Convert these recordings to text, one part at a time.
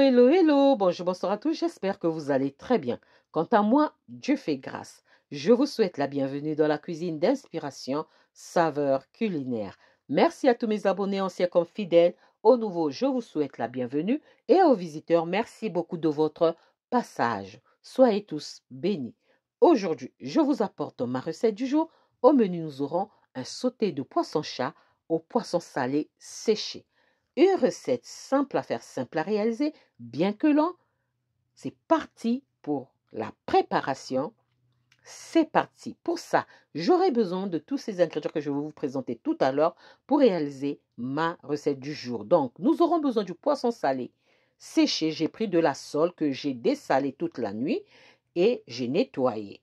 hello, hello, bonjour, bonsoir à tous, j'espère que vous allez très bien. Quant à moi, Dieu fait grâce. Je vous souhaite la bienvenue dans la cuisine d'inspiration, saveur culinaire. Merci à tous mes abonnés anciens comme fidèles. Au nouveau, je vous souhaite la bienvenue et aux visiteurs, merci beaucoup de votre passage. Soyez tous bénis. Aujourd'hui, je vous apporte ma recette du jour. Au menu, nous aurons un sauté de poisson chat au poisson salé séché. Une recette simple à faire, simple à réaliser, bien que long. C'est parti pour la préparation. C'est parti. Pour ça, j'aurai besoin de tous ces ingrédients que je vais vous présenter tout à l'heure pour réaliser ma recette du jour. Donc, nous aurons besoin du poisson salé séché. J'ai pris de la sole que j'ai dessalée toute la nuit et j'ai nettoyé.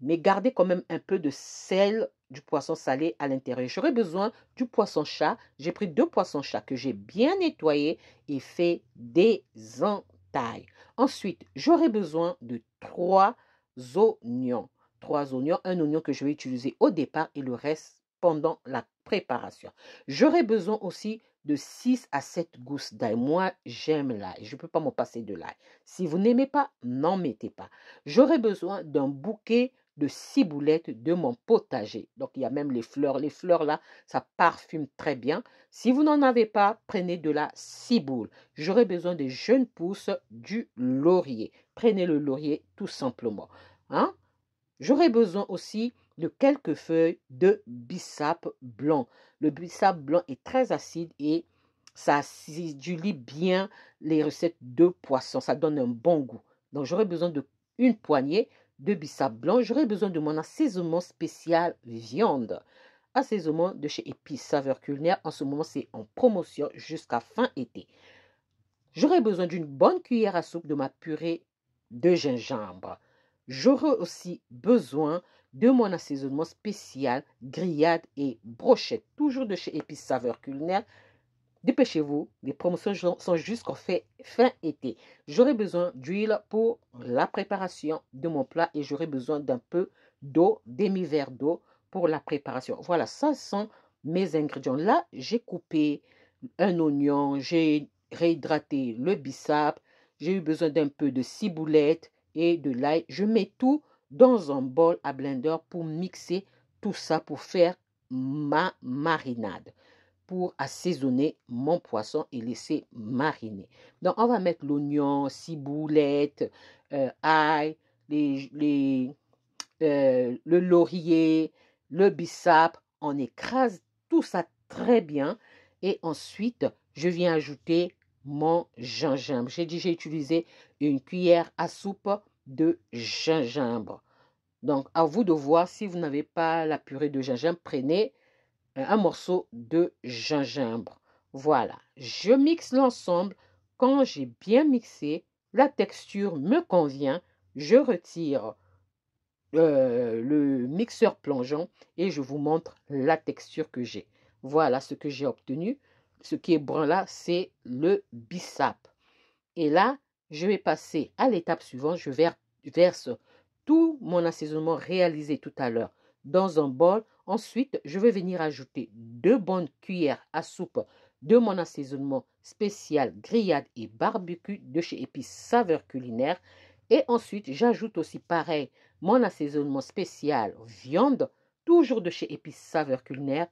Mais gardez quand même un peu de sel du poisson salé à l'intérieur. J'aurai besoin du poisson chat. J'ai pris deux poissons chats que j'ai bien nettoyés et fait des entailles. Ensuite, j'aurai besoin de trois oignons. Trois oignons, un oignon que je vais utiliser au départ et le reste pendant la préparation. J'aurai besoin aussi de six à sept gousses d'ail. Moi, j'aime l'ail. Je ne peux pas m'en passer de l'ail. Si vous n'aimez pas, n'en mettez pas. J'aurai besoin d'un bouquet de ciboulette de mon potager. Donc il y a même les fleurs. Les fleurs là, ça parfume très bien. Si vous n'en avez pas, prenez de la ciboule. J'aurai besoin des jeunes pousses du laurier. Prenez le laurier tout simplement. Hein? J'aurai besoin aussi de quelques feuilles de bissap blanc. Le bissap blanc est très acide et ça acidulie bien les recettes de poisson. Ça donne un bon goût. Donc j'aurai besoin de une poignée de bissap blanc, j'aurai besoin de mon assaisonnement spécial viande. Assaisonnement de chez Épices Saveur Culinaire. En ce moment, c'est en promotion jusqu'à fin été. J'aurai besoin d'une bonne cuillère à soupe de ma purée de gingembre. J'aurai aussi besoin de mon assaisonnement spécial grillade et brochette, toujours de chez Épices Saveur Culinaire. Dépêchez-vous, les promotions sont jusqu'en fait, fin été. J'aurai besoin d'huile pour la préparation de mon plat et j'aurai besoin d'un peu d'eau, demi-verre d'eau pour la préparation. Voilà, ça sont mes ingrédients. Là, j'ai coupé un oignon, j'ai réhydraté le bissap, j'ai eu besoin d'un peu de ciboulette et de l'ail. Je mets tout dans un bol à blender pour mixer tout ça pour faire ma marinade pour assaisonner mon poisson et laisser mariner. Donc, on va mettre l'oignon, ciboulette, euh, ail, les, les, euh, le laurier, le bissap. On écrase tout ça très bien. Et ensuite, je viens ajouter mon gingembre. J'ai dit, j'ai utilisé une cuillère à soupe de gingembre. Donc, à vous de voir si vous n'avez pas la purée de gingembre, prenez euh, un morceau de gingembre. Voilà, je mixe l'ensemble. Quand j'ai bien mixé, la texture me convient, je retire euh, le mixeur plongeant et je vous montre la texture que j'ai. Voilà ce que j'ai obtenu. Ce qui est brun là, c'est le bissap. Et là, je vais passer à l'étape suivante. Je verse tout mon assaisonnement réalisé tout à l'heure dans un bol Ensuite, je vais venir ajouter deux bonnes cuillères à soupe de mon assaisonnement spécial grillade et barbecue de chez Épices saveur culinaire. Et ensuite, j'ajoute aussi pareil mon assaisonnement spécial viande, toujours de chez Épices saveur culinaire,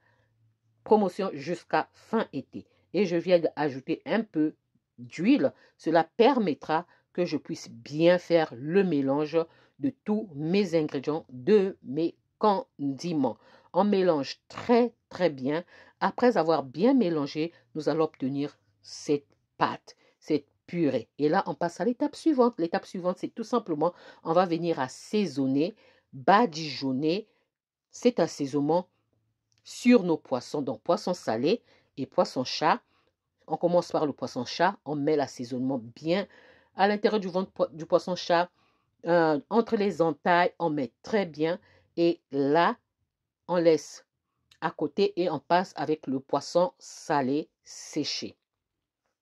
promotion jusqu'à fin été. Et je viens d'ajouter un peu d'huile. Cela permettra que je puisse bien faire le mélange de tous mes ingrédients, de mes condiments. On mélange très très bien. Après avoir bien mélangé, nous allons obtenir cette pâte, cette purée. Et là, on passe à l'étape suivante. L'étape suivante, c'est tout simplement, on va venir assaisonner, badigeonner cet assaisonnement sur nos poissons. Donc, poisson salé et poisson chat. On commence par le poisson chat, on met l'assaisonnement bien à l'intérieur du du poisson chat, euh, entre les entailles, on met très bien. Et là, on laisse à côté et on passe avec le poisson salé séché.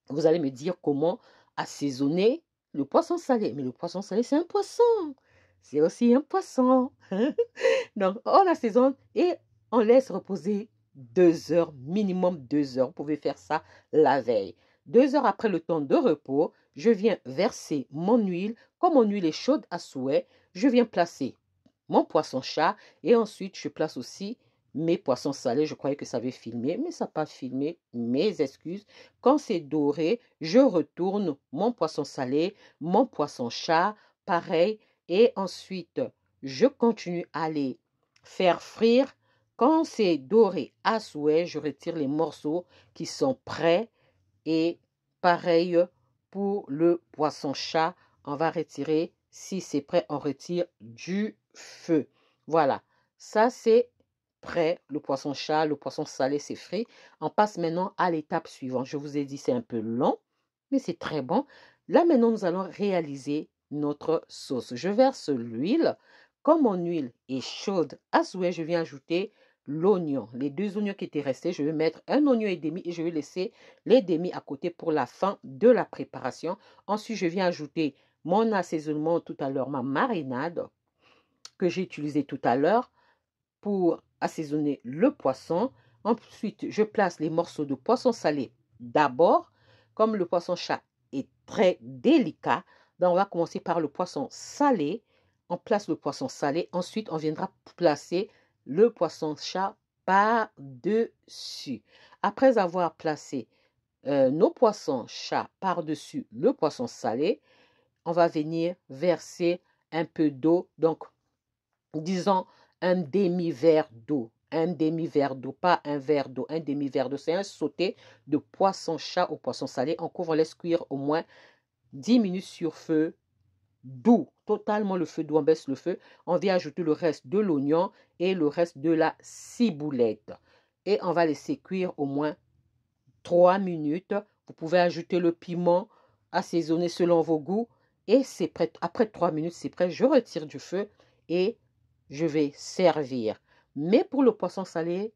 Vous allez me dire comment assaisonner le poisson salé. Mais le poisson salé, c'est un poisson. C'est aussi un poisson. Donc, on assaisonne et on laisse reposer deux heures, minimum deux heures. Vous pouvez faire ça la veille. Deux heures après le temps de repos, je viens verser mon huile. Comme mon huile est chaude à souhait, je viens placer mon poisson chat. Et ensuite, je place aussi mes poissons salés. Je croyais que ça avait filmé, mais ça n'a pas filmé. Mes excuses. Quand c'est doré, je retourne mon poisson salé, mon poisson chat, pareil. Et ensuite, je continue à les faire frire. Quand c'est doré à souhait, je retire les morceaux qui sont prêts. Et pareil pour le poisson chat, on va retirer, si c'est prêt, on retire du feu. Voilà, ça c'est prêt, le poisson chat, le poisson salé, c'est frit. On passe maintenant à l'étape suivante. Je vous ai dit, c'est un peu long, mais c'est très bon. Là maintenant, nous allons réaliser notre sauce. Je verse l'huile. Comme mon huile est chaude à souhait, je viens ajouter l'oignon. Les deux oignons qui étaient restés, je vais mettre un oignon et demi et je vais laisser les demi à côté pour la fin de la préparation. Ensuite, je viens ajouter mon assaisonnement tout à l'heure, ma marinade que j'ai utilisé tout à l'heure pour assaisonner le poisson. Ensuite, je place les morceaux de poisson salé d'abord. Comme le poisson chat est très délicat, donc on va commencer par le poisson salé. On place le poisson salé. Ensuite, on viendra placer le poisson chat par-dessus. Après avoir placé euh, nos poissons chat par-dessus le poisson salé, on va venir verser un peu d'eau, donc disons un demi-verre d'eau. Un demi-verre d'eau, pas un verre d'eau, un demi-verre d'eau. C'est un sauté de poisson chat au poisson salé. En couvre, on laisse cuire au moins 10 minutes sur feu doux, totalement le feu doux. On baisse le feu. On vient ajouter le reste de l'oignon et le reste de la ciboulette. Et on va laisser cuire au moins 3 minutes. Vous pouvez ajouter le piment, assaisonner selon vos goûts. Et c'est prêt. Après 3 minutes, c'est prêt. Je retire du feu et je vais servir. Mais pour le poisson salé,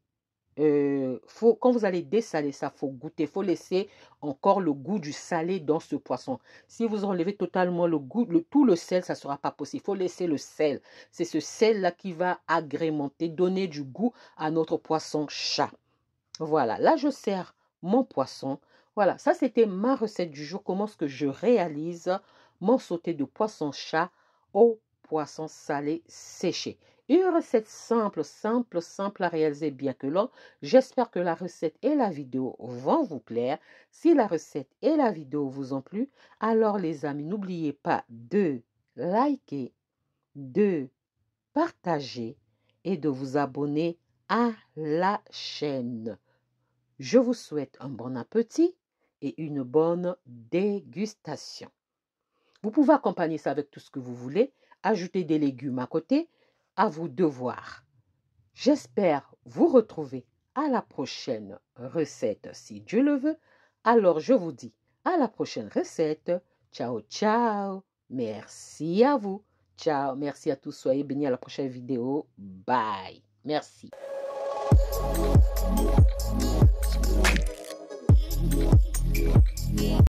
euh, faut, quand vous allez dessaler ça, faut goûter, faut laisser encore le goût du salé dans ce poisson. Si vous enlevez totalement le goût, tout le sel, ça ne sera pas possible. faut laisser le sel. C'est ce sel-là qui va agrémenter, donner du goût à notre poisson chat. Voilà, là je sers mon poisson. Voilà, ça c'était ma recette du jour. Comment est-ce que je réalise mon sauté de poisson chat au poisson salé séché. Une recette simple, simple, simple à réaliser bien que long. J'espère que la recette et la vidéo vont vous plaire. Si la recette et la vidéo vous ont plu, alors les amis, n'oubliez pas de liker, de partager et de vous abonner à la chaîne. Je vous souhaite un bon appétit et une bonne dégustation. Vous pouvez accompagner ça avec tout ce que vous voulez ajouter des légumes à côté, à vous de voir. J'espère vous retrouver à la prochaine recette si Dieu le veut. Alors je vous dis à la prochaine recette. Ciao, ciao. Merci à vous. Ciao. Merci à tous. Soyez bénis à la prochaine vidéo. Bye. Merci.